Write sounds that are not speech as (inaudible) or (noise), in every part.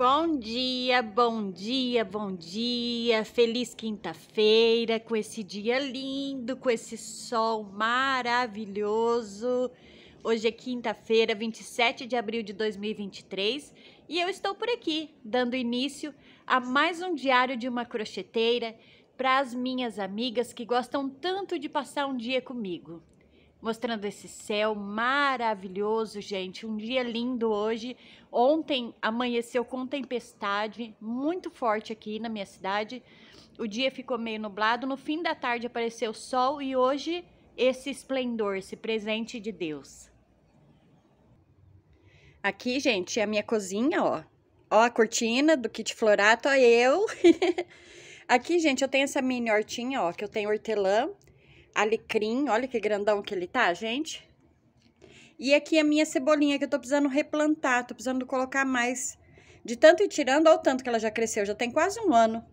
Bom dia, bom dia, bom dia. Feliz quinta-feira com esse dia lindo, com esse sol maravilhoso. Hoje é quinta-feira, 27 de abril de 2023, e eu estou por aqui dando início a mais um diário de uma crocheteira para as minhas amigas que gostam tanto de passar um dia comigo mostrando esse céu maravilhoso, gente. Um dia lindo hoje. Ontem amanheceu com tempestade muito forte aqui na minha cidade. O dia ficou meio nublado. No fim da tarde apareceu sol e hoje esse esplendor, esse presente de Deus. Aqui, gente, é a minha cozinha, ó. Ó a cortina do kit florato, ó eu. (laughs) Aqui, gente, eu tenho essa mini hortinha, ó, que eu tenho hortelã alecrim. Olha que grandão que ele tá, gente. E aqui a minha cebolinha que eu tô precisando replantar, tô precisando colocar mais. De tanto ir tirando, olha o tanto que ela já cresceu, já tem quase um ano.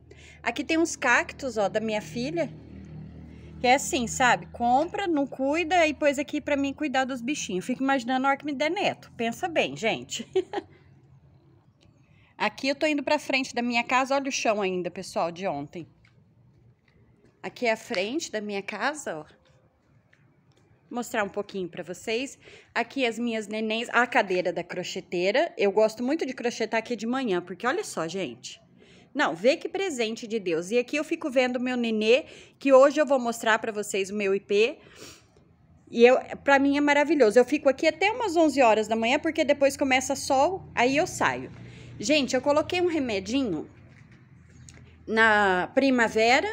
Aqui tem uns cactos, ó, da minha filha. Que é assim, sabe? Compra, não cuida e pôs aqui pra mim cuidar dos bichinhos. Fico imaginando a hora que me der neto. Pensa bem, gente. (laughs) aqui eu tô indo pra frente da minha casa, olha o chão ainda, pessoal, de ontem. Aqui é a frente da minha casa, ó. Vou mostrar um pouquinho para vocês. Aqui as minhas nenéns, a cadeira da crocheteira. Eu gosto muito de crochetar aqui de manhã, porque olha só, gente. Não, vê que presente de Deus. E aqui eu fico vendo meu nenê, que hoje eu vou mostrar para vocês o meu IP. E eu, para mim é maravilhoso. Eu fico aqui até umas 11 horas da manhã, porque depois começa sol, aí eu saio. Gente, eu coloquei um remedinho na primavera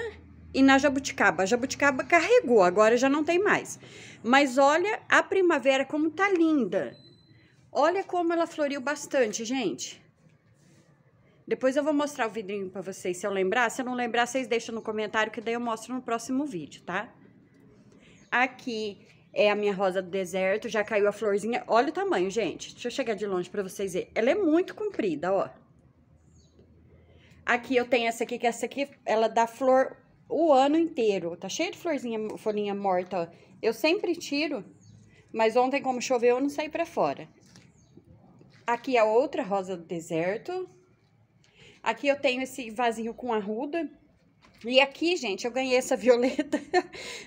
e na jabuticaba. A jabuticaba carregou, agora já não tem mais. Mas olha a primavera como tá linda. Olha como ela floriu bastante, gente. Depois eu vou mostrar o vidrinho para vocês, se eu lembrar. Se eu não lembrar, vocês deixam no comentário, que daí eu mostro no próximo vídeo, tá? Aqui é a minha rosa do deserto, já caiu a florzinha. Olha o tamanho, gente. Deixa eu chegar de longe para vocês verem. Ela é muito comprida, ó. Aqui eu tenho essa aqui, que essa aqui, ela dá flor o ano inteiro. Tá cheio de florzinha, folhinha morta. Eu sempre tiro, mas ontem, como choveu, eu não saí pra fora. Aqui a é outra rosa do deserto. Aqui eu tenho esse vasinho com arruda. E aqui, gente, eu ganhei essa (laughs) violeta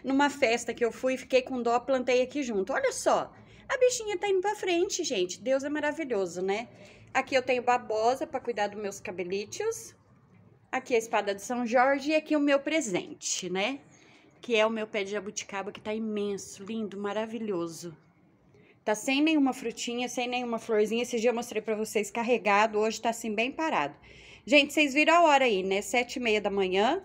numa festa que eu fui, fiquei com dó, plantei aqui junto. Olha só, a bichinha tá indo pra frente, gente. Deus é maravilhoso, né? Aqui eu tenho babosa pra cuidar dos meus cabelitos. Aqui a espada de São Jorge e aqui o meu presente, né? Que é o meu pé de jabuticaba, que tá imenso, lindo, maravilhoso. Tá sem nenhuma frutinha, sem nenhuma florzinha. Esse dia eu mostrei pra vocês carregado, hoje tá assim bem parado. Gente, vocês viram a hora aí, né? Sete e meia da manhã.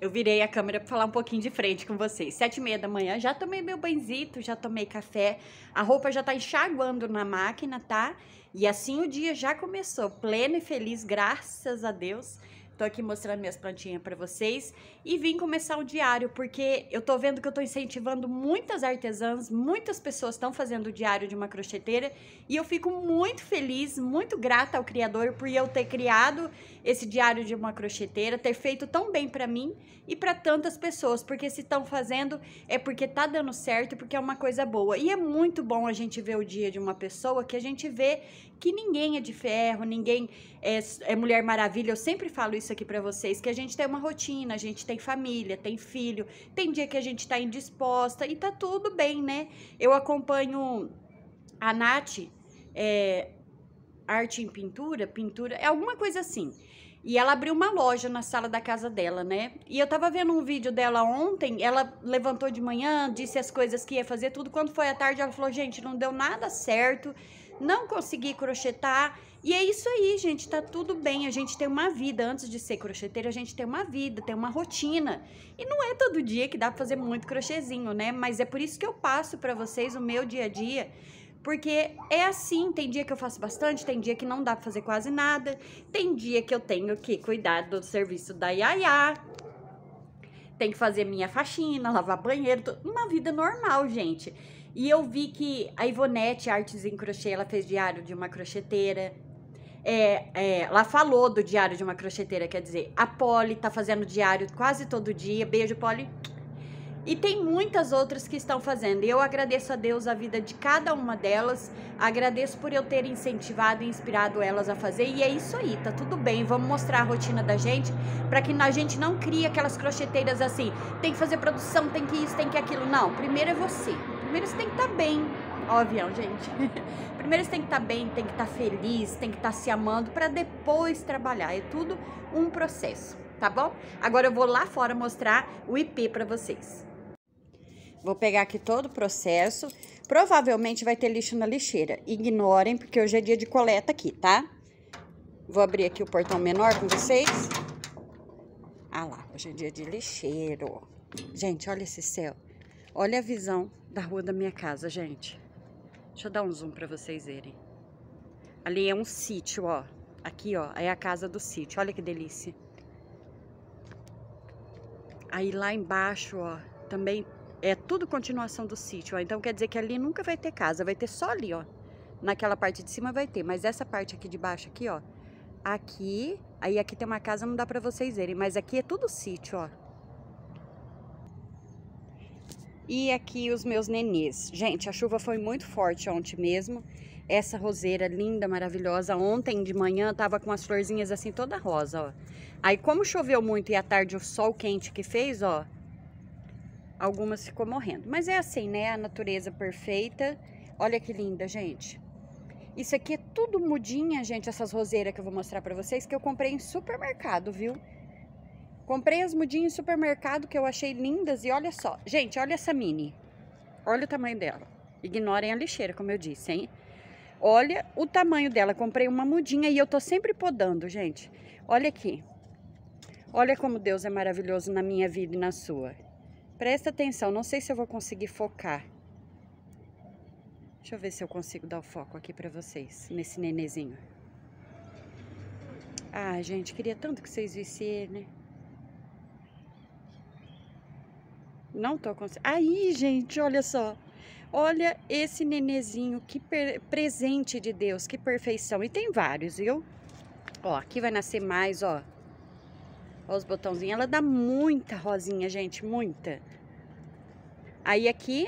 Eu virei a câmera para falar um pouquinho de frente com vocês. Sete e meia da manhã, já tomei meu banzito, já tomei café. A roupa já tá enxaguando na máquina, tá? E assim o dia já começou, pleno e feliz, graças a Deus. Tô aqui mostrando minhas plantinhas para vocês e vim começar o diário porque eu tô vendo que eu tô incentivando muitas artesãs, muitas pessoas estão fazendo o diário de uma crocheteira e eu fico muito feliz, muito grata ao criador por eu ter criado esse diário de uma crocheteira, ter feito tão bem para mim e para tantas pessoas, porque se estão fazendo é porque tá dando certo, porque é uma coisa boa. E é muito bom a gente ver o dia de uma pessoa que a gente vê que ninguém é de ferro, ninguém é, é mulher maravilha. Eu sempre falo isso isso aqui para vocês, que a gente tem uma rotina, a gente tem família, tem filho, tem dia que a gente tá indisposta e tá tudo bem, né? Eu acompanho a Nath, é, arte em pintura, pintura, é alguma coisa assim. E ela abriu uma loja na sala da casa dela, né? E eu tava vendo um vídeo dela ontem, ela levantou de manhã, disse as coisas que ia fazer, tudo. Quando foi à tarde, ela falou: gente, não deu nada certo, não consegui crochetar. E é isso aí, gente, tá tudo bem. A gente tem uma vida, antes de ser crocheteira, a gente tem uma vida, tem uma rotina. E não é todo dia que dá pra fazer muito crochêzinho, né? Mas é por isso que eu passo para vocês o meu dia a dia. Porque é assim, tem dia que eu faço bastante, tem dia que não dá pra fazer quase nada, tem dia que eu tenho que cuidar do serviço da Yaya, tem que fazer minha faxina, lavar banheiro, uma vida normal, gente. E eu vi que a Ivonete Artes em Crochê, ela fez diário de uma crocheteira, é, é, falou do diário de uma crocheteira, quer dizer, a Polly tá fazendo diário quase todo dia. Beijo, Polly. E tem muitas outras que estão fazendo. Eu agradeço a Deus a vida de cada uma delas. Agradeço por eu ter incentivado e inspirado elas a fazer. E é isso aí, tá tudo bem. Vamos mostrar a rotina da gente para que a gente não crie aquelas crocheteiras assim. Tem que fazer produção, tem que isso, tem que aquilo. Não, primeiro é você. Primeiro você tem que estar tá bem ao avião, gente. (laughs) Primeiro você tem que estar tá bem, tem que estar tá feliz, tem que estar tá se amando para depois trabalhar. É tudo um processo, tá bom? Agora eu vou lá fora mostrar o IP para vocês. Vou pegar aqui todo o processo. Provavelmente vai ter lixo na lixeira. Ignorem, porque hoje é dia de coleta aqui, tá? Vou abrir aqui o portão menor com vocês. Ah lá, hoje é dia de lixeiro. Gente, olha esse céu. Olha a visão da rua da minha casa, gente. Deixa eu dar um zoom para vocês verem. Ali é um sítio, ó. Aqui, ó, é a casa do sítio. Olha que delícia. Aí lá embaixo, ó, também é tudo continuação do sítio. Ó. Então quer dizer que ali nunca vai ter casa, vai ter só ali, ó. Naquela parte de cima vai ter, mas essa parte aqui de baixo aqui, ó. Aqui, aí aqui tem uma casa, não dá para vocês verem, mas aqui é tudo sítio, ó. E aqui os meus nenês. Gente, a chuva foi muito forte ontem mesmo. Essa roseira linda, maravilhosa. Ontem de manhã tava com as florzinhas assim toda rosa, ó. Aí como choveu muito e à tarde o sol quente que fez, ó. Algumas ficou morrendo. Mas é assim, né? A natureza perfeita. Olha que linda, gente. Isso aqui é tudo mudinha, gente, essas roseiras que eu vou mostrar pra vocês, que eu comprei em supermercado, viu? Comprei as mudinhas em supermercado que eu achei lindas e olha só. Gente, olha essa mini. Olha o tamanho dela. Ignorem a lixeira, como eu disse, hein? Olha o tamanho dela. Comprei uma mudinha e eu tô sempre podando, gente. Olha aqui. Olha como Deus é maravilhoso na minha vida e na sua. Presta atenção, não sei se eu vou conseguir focar. Deixa eu ver se eu consigo dar o foco aqui pra vocês, nesse nenenzinho. Ah, gente, queria tanto que vocês vissem ele, né? Não tô conseguindo. Aí, gente, olha só. Olha esse nenezinho, que presente de Deus, que perfeição. E tem vários, viu? Ó, aqui vai nascer mais, ó. Ó os botãozinhos. Ela dá muita rosinha, gente, muita. Aí aqui,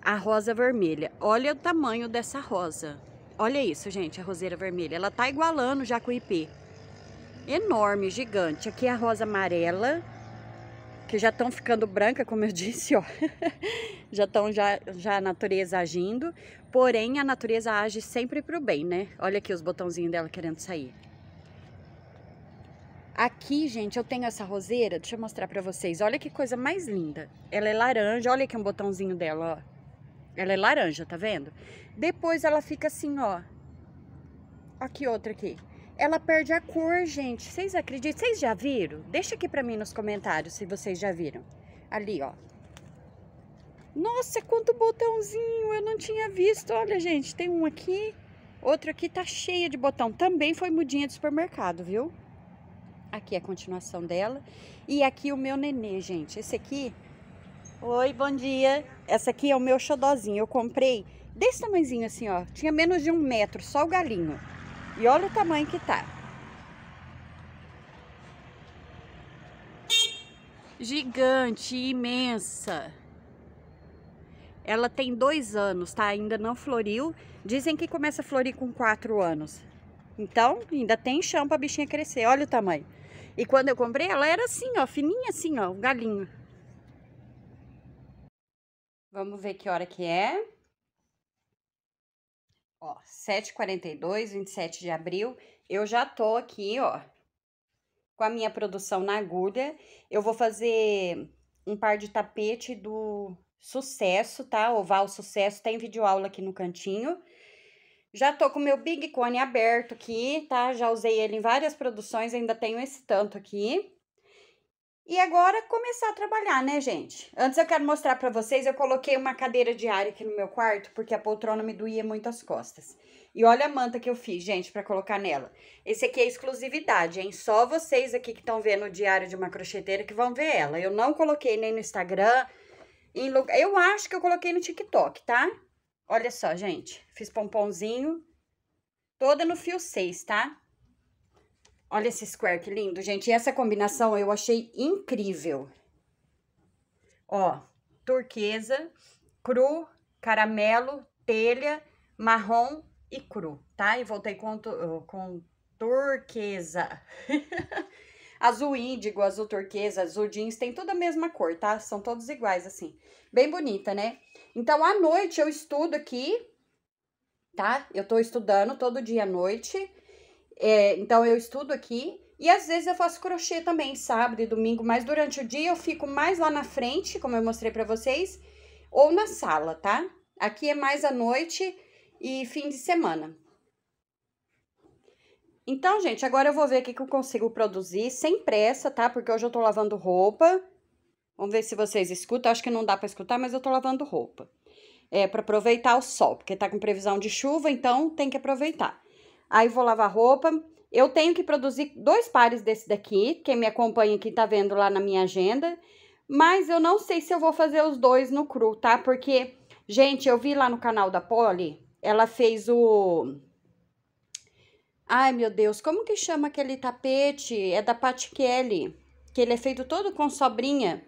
a rosa vermelha. Olha o tamanho dessa rosa. Olha isso, gente, a roseira vermelha. Ela tá igualando já com o IP. Enorme, gigante. Aqui é a rosa amarela que já estão ficando branca, como eu (laughs) disse, ó. já estão já, já a natureza agindo, porém a natureza age sempre para o bem, né? Olha aqui os botãozinhos dela querendo sair. Aqui, gente, eu tenho essa roseira, deixa eu mostrar para vocês. Olha que coisa mais linda. Ela é laranja, olha aqui um botãozinho dela, ó. Ela é laranja, tá vendo? Depois ela fica assim, ó. Aqui outra aqui ela perde a cor, gente. Vocês acreditam? Vocês já viram? Deixa aqui pra mim nos comentários se vocês já viram. Ali, ó. Nossa, quanto botãozinho! Eu não tinha visto. Olha, gente, tem um aqui. Outro aqui tá cheia de botão. Também foi mudinha de supermercado, viu? Aqui é a continuação dela. E aqui o meu nenê, gente. Esse aqui... Oi, bom dia. Essa aqui é o meu xodózinho. Eu comprei desse tamanzinho assim, ó. Tinha menos de um metro, só o galinho. E olha o tamanho que tá. Gigante, imensa. Ela tem dois anos, tá? Ainda não floriu. Dizem que começa a florir com quatro anos. Então, ainda tem chão pra bichinha crescer. Olha o tamanho. E quando eu comprei, ela era assim, ó, fininha assim, ó, um galinho. Vamos ver que hora que é. Ó, 7h42, 27 de abril, eu já tô aqui, ó, com a minha produção na agulha. Eu vou fazer um par de tapete do Sucesso, tá? Oval Sucesso, tem vídeo aula aqui no cantinho. Já tô com meu Big Cone aberto aqui, tá? Já usei ele em várias produções, ainda tenho esse tanto aqui. E agora começar a trabalhar, né, gente? Antes eu quero mostrar para vocês, eu coloquei uma cadeira diária aqui no meu quarto, porque a poltrona me doía muito as costas. E olha a manta que eu fiz, gente, para colocar nela. Esse aqui é exclusividade, hein? Só vocês aqui que estão vendo o diário de uma crocheteira que vão ver ela. Eu não coloquei nem no Instagram, em lugar... eu acho que eu coloquei no TikTok, tá? Olha só, gente, fiz pomponzinho, toda no fio 6, tá? Olha esse square que lindo, gente. E essa combinação eu achei incrível. Ó, turquesa, cru, caramelo, telha, marrom e cru, tá? E voltei com, com turquesa. (laughs) azul índigo, azul turquesa, azul jeans, tem toda a mesma cor, tá? São todos iguais, assim. Bem bonita, né? Então, à noite eu estudo aqui, tá? Eu tô estudando todo dia à noite. É, então eu estudo aqui e às vezes eu faço crochê também, sábado e domingo, mas durante o dia eu fico mais lá na frente, como eu mostrei para vocês, ou na sala, tá? Aqui é mais à noite e fim de semana. Então, gente, agora eu vou ver o que, que eu consigo produzir, sem pressa, tá? Porque hoje eu tô lavando roupa. Vamos ver se vocês escutam. Acho que não dá para escutar, mas eu tô lavando roupa. É, para aproveitar o sol, porque tá com previsão de chuva, então tem que aproveitar. Aí vou lavar roupa. Eu tenho que produzir dois pares desse daqui. Quem me acompanha aqui tá vendo lá na minha agenda. Mas eu não sei se eu vou fazer os dois no cru, tá? Porque, gente, eu vi lá no canal da Polly, ela fez o... Ai, meu Deus, como que chama aquele tapete? É da Pat Kelly, que ele é feito todo com sobrinha.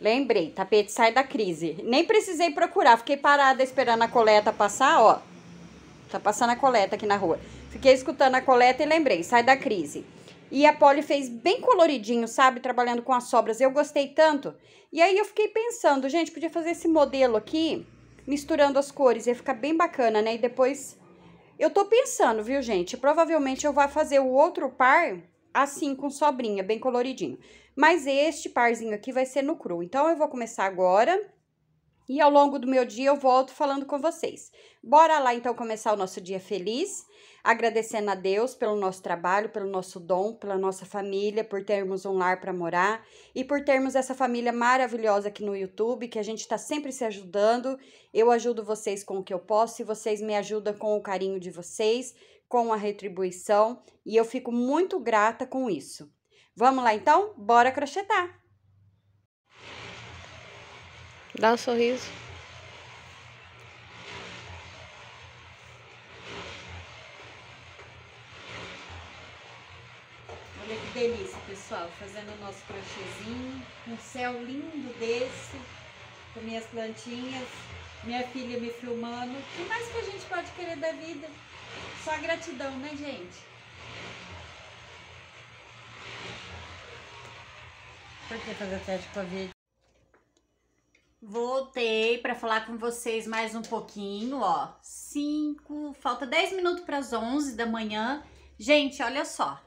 Lembrei, tapete sai da crise. Nem precisei procurar, fiquei parada esperando a coleta passar, ó. Tá passando a coleta aqui na rua. Fiquei escutando a coleta e lembrei, sai da crise. E a Polly fez bem coloridinho, sabe? Trabalhando com as sobras. Eu gostei tanto. E aí eu fiquei pensando, gente, podia fazer esse modelo aqui, misturando as cores. Ia ficar bem bacana, né? E depois... Eu tô pensando, viu, gente? Provavelmente eu vou fazer o outro par assim, com sobrinha, bem coloridinho. Mas este parzinho aqui vai ser no cru. Então, eu vou começar agora e ao longo do meu dia eu volto falando com vocês. Bora lá então começar o nosso dia feliz, agradecendo a Deus pelo nosso trabalho, pelo nosso dom, pela nossa família, por termos um lar para morar e por termos essa família maravilhosa aqui no YouTube, que a gente está sempre se ajudando. Eu ajudo vocês com o que eu posso e vocês me ajudam com o carinho de vocês, com a retribuição, e eu fico muito grata com isso. Vamos lá então? Bora crochetar! Dá um sorriso. Olha que delícia, pessoal. Fazendo o nosso crochêzinho. Um céu lindo desse. Com minhas plantinhas. Minha filha me filmando. O que mais que a gente pode querer da vida? Só gratidão, né, gente? Por que fazer teste de Covid? Voltei para falar com vocês mais um pouquinho, ó. Cinco, falta dez minutos para as onze da manhã. Gente, olha só.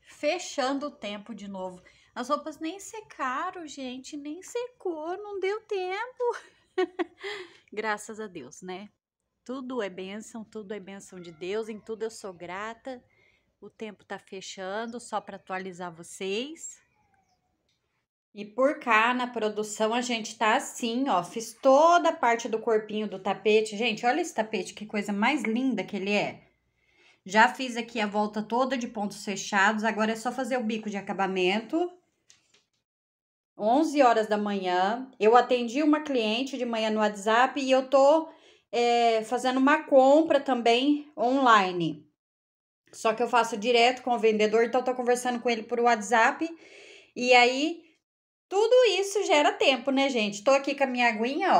Fechando o tempo de novo. As roupas nem secaram, gente, nem secou, não deu tempo. (laughs) Graças a Deus, né? Tudo é bênção, tudo é bênção de Deus, em tudo eu sou grata. O tempo tá fechando, só para atualizar vocês. E por cá na produção a gente tá assim, ó, fiz toda a parte do corpinho do tapete. Gente, olha esse tapete, que coisa mais linda que ele é. Já fiz aqui a volta toda de pontos fechados, agora é só fazer o bico de acabamento. 11 horas da manhã, eu atendi uma cliente de manhã no WhatsApp e eu tô é, fazendo uma compra também online. Só que eu faço direto com o vendedor, então tô conversando com ele por WhatsApp. E aí tudo isso gera tempo, né, gente? Tô aqui com a minha aguinha,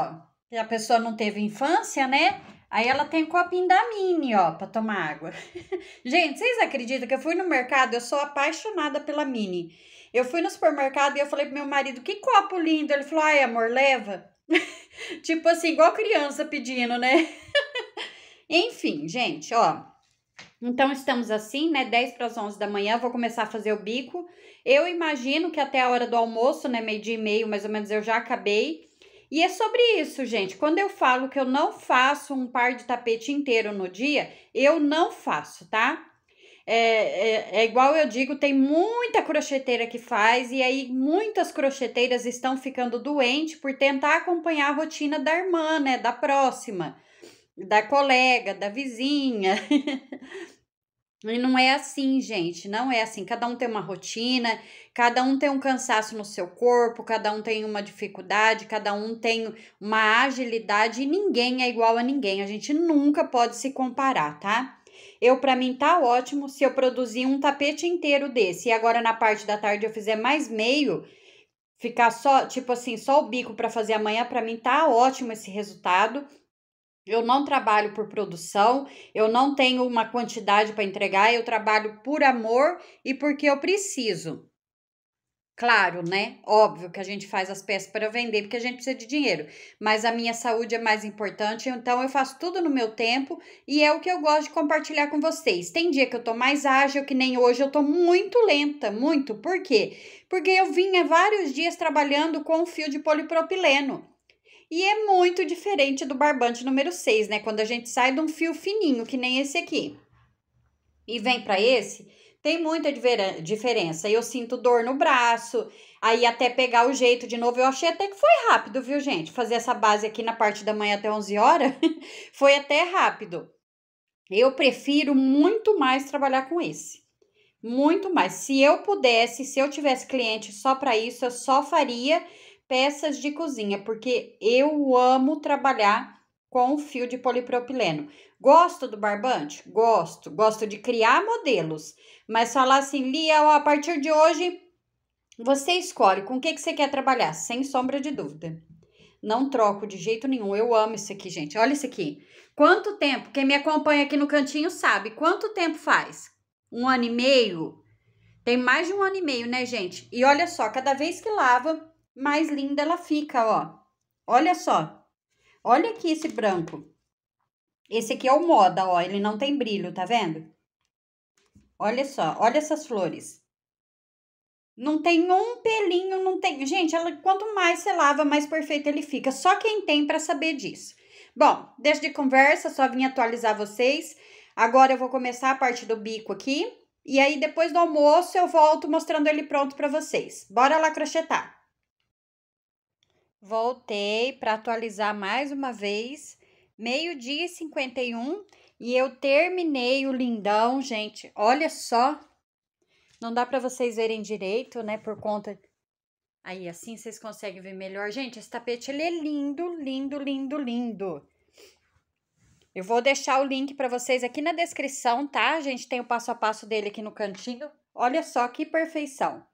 ó. a pessoa não teve infância, né? Aí ela tem um copinho da Mini, ó, pra tomar água. (laughs) gente, vocês acreditam que eu fui no mercado? Eu sou apaixonada pela Mini. Eu fui no supermercado e eu falei pro meu marido, que copo lindo. Ele falou, ai, amor, leva. (laughs) tipo assim, igual criança pedindo, né? (laughs) Enfim, gente, ó. Então estamos assim, né? 10 para as 11 da manhã, vou começar a fazer o bico. Eu imagino que até a hora do almoço, né, meio-dia e meio, mais ou menos, eu já acabei. E é sobre isso, gente. Quando eu falo que eu não faço um par de tapete inteiro no dia, eu não faço, tá? É, é, é, igual eu digo, tem muita crocheteira que faz, e aí muitas crocheteiras estão ficando doentes por tentar acompanhar a rotina da irmã, né? Da próxima da colega, da vizinha. e não é assim, gente, não é assim. Cada um tem uma rotina, cada um tem um cansaço no seu corpo, cada um tem uma dificuldade, cada um tem uma agilidade e ninguém é igual a ninguém. A gente nunca pode se comparar, tá? Eu, para mim, tá ótimo se eu produzir um tapete inteiro desse e agora na parte da tarde eu fizer mais meio, ficar só, tipo assim, só o bico para fazer amanhã, para mim tá ótimo esse resultado. Eu não trabalho por produção, eu não tenho uma quantidade para entregar, eu trabalho por amor e porque eu preciso. Claro, né? Óbvio que a gente faz as peças para vender porque a gente precisa de dinheiro, mas a minha saúde é mais importante, então eu faço tudo no meu tempo e é o que eu gosto de compartilhar com vocês. Tem dia que eu tô mais ágil, que nem hoje eu tô muito lenta, muito. Por quê? Porque eu vinha vários dias trabalhando com fio de polipropileno. E é muito diferente do barbante número 6, né? Quando a gente sai de um fio fininho, que nem esse aqui, e vem para esse, tem muita diferença. Eu sinto dor no braço, aí até pegar o jeito de novo. Eu achei até que foi rápido, viu, gente? Fazer essa base aqui na parte da manhã até 11 horas (laughs) foi até rápido. Eu prefiro muito mais trabalhar com esse. Muito mais. Se eu pudesse, se eu tivesse cliente só para isso, eu só faria peças de cozinha, porque eu amo trabalhar com fio de polipropileno. Gosto do barbante? Gosto. Gosto de criar modelos. Mas falar assim, Lia, ó, a partir de hoje você escolhe com o que, que você quer trabalhar, sem sombra de dúvida. Não troco de jeito nenhum. Eu amo isso aqui, gente. Olha isso aqui. Quanto tempo? Quem me acompanha aqui no cantinho sabe. Quanto tempo faz? Um ano e meio? Tem mais de um ano e meio, né, gente? E olha só, cada vez que lava, mais linda ela fica, ó. Olha só. Olha aqui esse branco. Esse aqui é o moda, ó. Ele não tem brilho, tá vendo? Olha só, olha essas flores. Não tem um pelinho, não tem... Gente, ela, quanto mais você lava, mais perfeito ele fica. Só quem tem para saber disso. Bom, deixa de conversa, só vim atualizar vocês. Agora eu vou começar a parte do bico aqui. E aí, depois do almoço, eu volto mostrando ele pronto para vocês. Bora lá crochetar! Voltei para atualizar mais uma vez, meio-dia e 51 e eu terminei o lindão, gente. Olha só. Não dá para vocês verem direito, né, por conta Aí assim vocês conseguem ver melhor. Gente, esse tapete ele é lindo, lindo, lindo, lindo. Eu vou deixar o link para vocês aqui na descrição, tá? A gente tem o passo a passo dele aqui no cantinho. Olha só que perfeição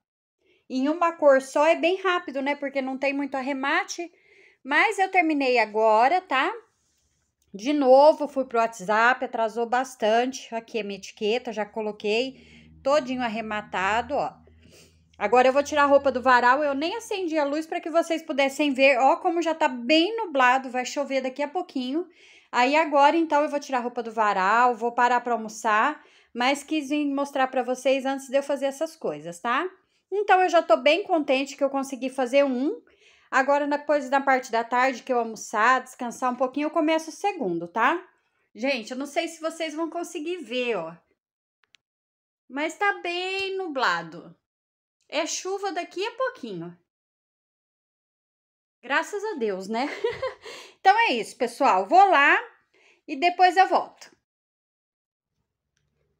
em uma cor só é bem rápido, né? Porque não tem muito arremate. Mas eu terminei agora, tá? De novo, fui pro WhatsApp, atrasou bastante. Aqui a minha etiqueta, já coloquei todinho arrematado, ó. Agora eu vou tirar a roupa do varal, eu nem acendi a luz para que vocês pudessem ver. Ó como já tá bem nublado, vai chover daqui a pouquinho. Aí agora, então, eu vou tirar a roupa do varal, vou parar para almoçar, mas quis vir mostrar para vocês antes de eu fazer essas coisas, tá? Então eu já tô bem contente que eu consegui fazer um. Agora, depois da parte da tarde que eu almoçar, descansar um pouquinho, eu começo o segundo, tá? Gente, eu não sei se vocês vão conseguir ver, ó. Mas tá bem nublado. É chuva daqui a pouquinho. Graças a Deus, né? (laughs) então é isso, pessoal. Vou lá e depois eu volto.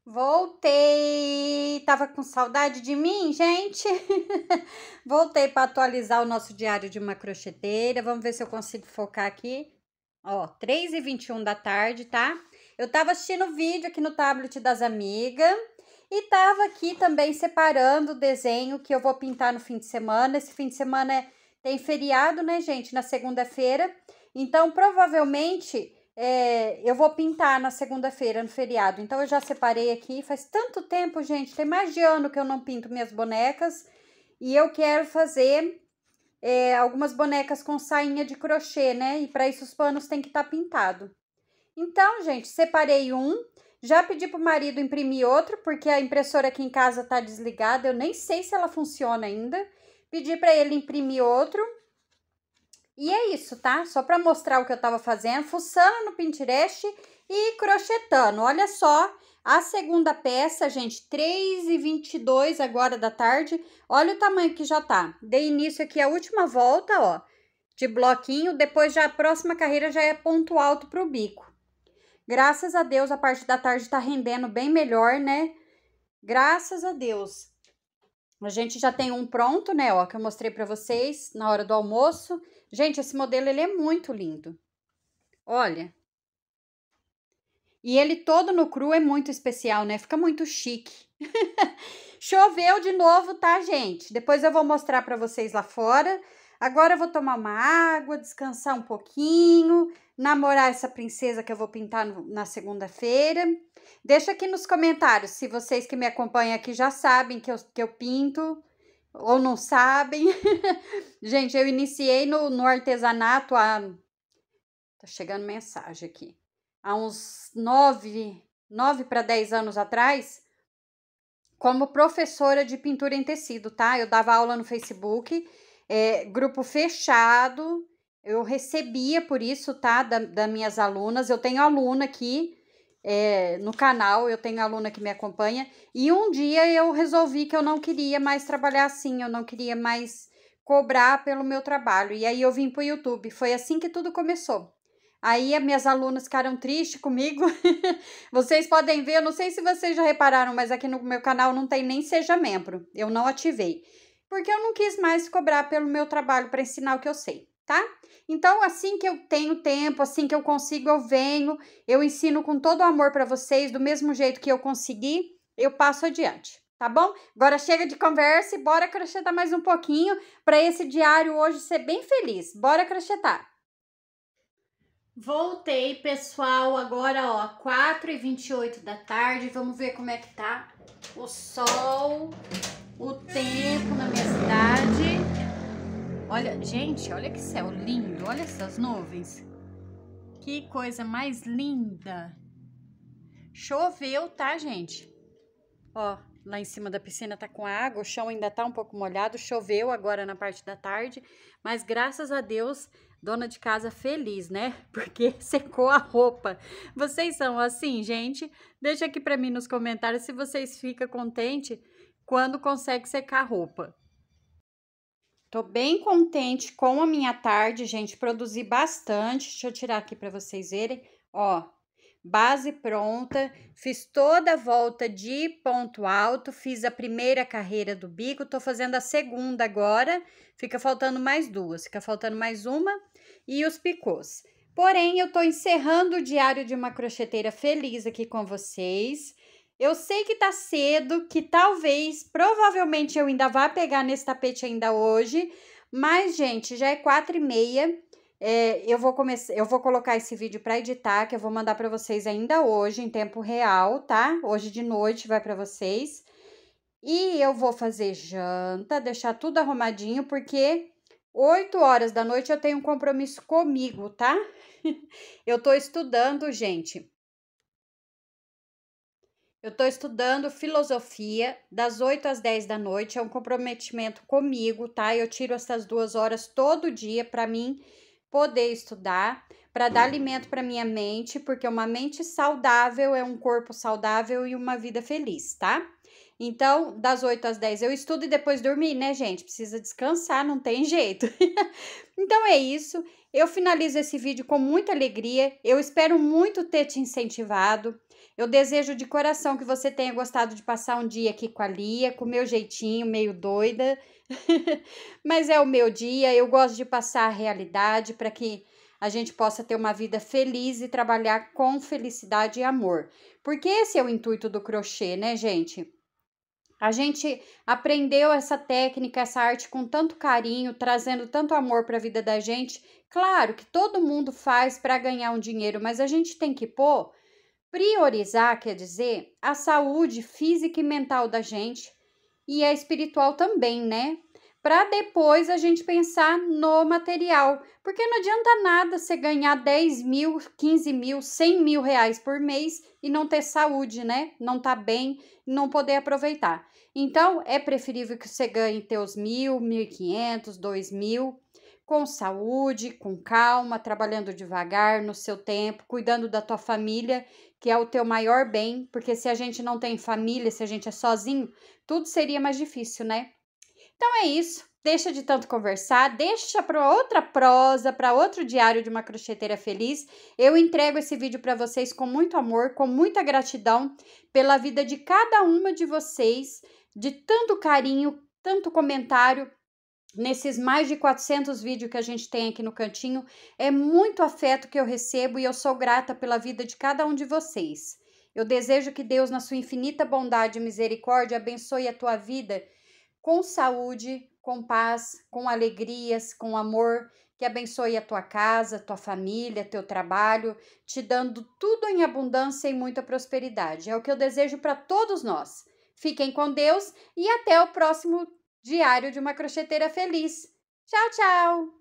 Voltei! Tava com saudade de mim, gente? (laughs) Voltei para atualizar o nosso diário de uma crocheteira. Vamos ver se eu consigo focar aqui. Ó, 3 e 21 da tarde, tá? Eu tava assistindo vídeo aqui no tablet das amigas. E tava aqui também separando o desenho que eu vou pintar no fim de semana. Esse fim de semana é, tem feriado, né, gente? Na segunda-feira. Então, provavelmente é, eu vou pintar na segunda-feira, no feriado. Então, eu já separei aqui. Faz tanto tempo, gente, tem mais de ano que eu não pinto minhas bonecas. E eu quero fazer é, algumas bonecas com sainha de crochê, né? E para isso os panos tem que estar tá pintado. Então, gente, separei um. Já pedi pro marido imprimir outro, porque a impressora aqui em casa tá desligada. Eu nem sei se ela funciona ainda. Pedi para ele imprimir outro e é isso, tá? Só para mostrar o que eu tava fazendo, fuçando no Pinterest e crochetando. Olha só a segunda peça, gente, 3 e 22 agora da tarde. Olha o tamanho que já tá. Dei início aqui a última volta, ó, de bloquinho. Depois já a próxima carreira já é ponto alto pro bico. Graças a Deus a parte da tarde tá rendendo bem melhor, né? Graças a Deus. A gente já tem um pronto, né, ó, que eu mostrei para vocês na hora do almoço. Gente, esse modelo ele é muito lindo. Olha. E ele todo no cru é muito especial, né? Fica muito chique. (laughs) Choveu de novo, tá, gente? Depois eu vou mostrar para vocês lá fora. Agora eu vou tomar uma água, descansar um pouquinho, namorar essa princesa que eu vou pintar no, na segunda-feira. Deixa aqui nos comentários se vocês que me acompanham aqui já sabem que eu, que eu pinto ou não sabem. (laughs) gente, eu iniciei no, no artesanato há. Tá chegando mensagem aqui. Há uns nove, nove para dez anos atrás, como professora de pintura em tecido, tá? Eu dava aula no Facebook, é, grupo fechado. Eu recebia por isso, tá? Da, das minhas alunas. Eu tenho aluna aqui é, no canal, eu tenho aluna que me acompanha, e um dia eu resolvi que eu não queria mais trabalhar assim, eu não queria mais cobrar pelo meu trabalho, e aí eu vim para o YouTube, foi assim que tudo começou. Aí minhas alunas ficaram tristes comigo. (laughs) vocês podem ver, eu não sei se vocês já repararam, mas aqui no meu canal não tem nem seja membro. Eu não ativei. Porque eu não quis mais cobrar pelo meu trabalho para ensinar o que eu sei tá? Então, assim que eu tenho tempo, assim que eu consigo, eu venho, eu ensino com todo o amor para vocês, do mesmo jeito que eu consegui, eu passo adiante, tá bom? Agora chega de conversa e bora crochetar mais um pouquinho para esse diário hoje ser bem feliz. Bora crochetar. Voltei, pessoal, agora, ó, 4 e 28 da tarde, vamos ver como é que tá o sol, o tempo. Olha, gente, olha que céu lindo. Olha essas nuvens. Que coisa mais linda. Choveu, tá, gente? Ó, lá em cima da piscina tá com água, o chão ainda tá um pouco molhado, choveu agora na parte da tarde, mas graças a Deus, dona de casa feliz, né? (laughs) Porque secou a roupa. Vocês são assim, gente? Deixa aqui para mim nos comentários se vocês ficam contente quando consegue secar a roupa. Tô bem contente com a minha tarde, gente. Produzi bastante. Deixa eu tirar aqui para vocês verem. Ó, base pronta. Fiz toda a volta de ponto alto. Fiz a primeira carreira do bico. Tô fazendo a segunda agora. Fica faltando mais duas. Fica faltando mais uma. E os picôs. Porém, eu tô encerrando o diário de uma crocheteira feliz aqui com vocês. Eu sei que tá cedo, que talvez, provavelmente eu ainda vá pegar nesse tapete ainda hoje, mas, gente, já é quatro e meia. É, eu, vou começar, eu vou colocar esse vídeo para editar, que eu vou mandar para vocês ainda hoje, em tempo real, tá? Hoje de noite vai para vocês. E eu vou fazer janta, deixar tudo arrumadinho, porque 8 horas da noite eu tenho um compromisso comigo, tá? (laughs) eu tô estudando, gente eu estou estudando filosofia das 8 às 10 da noite, é um comprometimento comigo, tá? Eu tiro essas duas horas todo dia para mim poder estudar, para dar uhum. alimento para minha mente, porque uma mente saudável é um corpo saudável e uma vida feliz, tá? Então, das 8 às 10 eu estudo e depois dormir, né, gente? Precisa descansar, não tem jeito. (laughs) então é isso. Eu finalizo esse vídeo com muita alegria. Eu espero muito ter te incentivado. Eu desejo de coração que você tenha gostado de passar um dia aqui com a Lia, com o meu jeitinho, meio doida. (laughs) Mas é o meu dia, eu gosto de passar a realidade para que a gente possa ter uma vida feliz e trabalhar com felicidade e amor. Porque esse é o intuito do crochê, né, gente? A gente aprendeu essa técnica, essa arte com tanto carinho, trazendo tanto amor para a vida da gente. Claro que todo mundo faz para ganhar um dinheiro, mas a gente tem que pôr Priorizar quer dizer a saúde física e mental da gente e a espiritual também, né? Para depois a gente pensar no material, porque não adianta nada você ganhar 10 mil, 15 mil, 100 mil reais por mês e não ter saúde, né? Não tá bem, não poder aproveitar. Então é preferível que você ganhe teus mil, 1.500, 2 mil, com saúde, com calma, trabalhando devagar, no seu tempo, cuidando da tua família que é o teu maior bem, porque se a gente não tem família, se a gente é sozinho, tudo seria mais difícil, né? Então é isso. Deixa de tanto conversar, deixa para outra prosa, para outro diário de uma crocheteira feliz. Eu entrego esse vídeo para vocês com muito amor, com muita gratidão pela vida de cada uma de vocês, de tanto carinho, tanto comentário nesses mais de 400 vídeos que a gente tem aqui no cantinho, é muito afeto que eu recebo e eu sou grata pela vida de cada um de vocês. Eu desejo que Deus, na sua infinita bondade e misericórdia, abençoe a tua vida com saúde, com paz, com alegrias, com amor, que abençoe a tua casa, tua família, teu trabalho, te dando tudo em abundância e muita prosperidade. É o que eu desejo para todos nós. Fiquem com Deus e até o próximo Diário de uma Crocheteira Feliz. Tchau, tchau!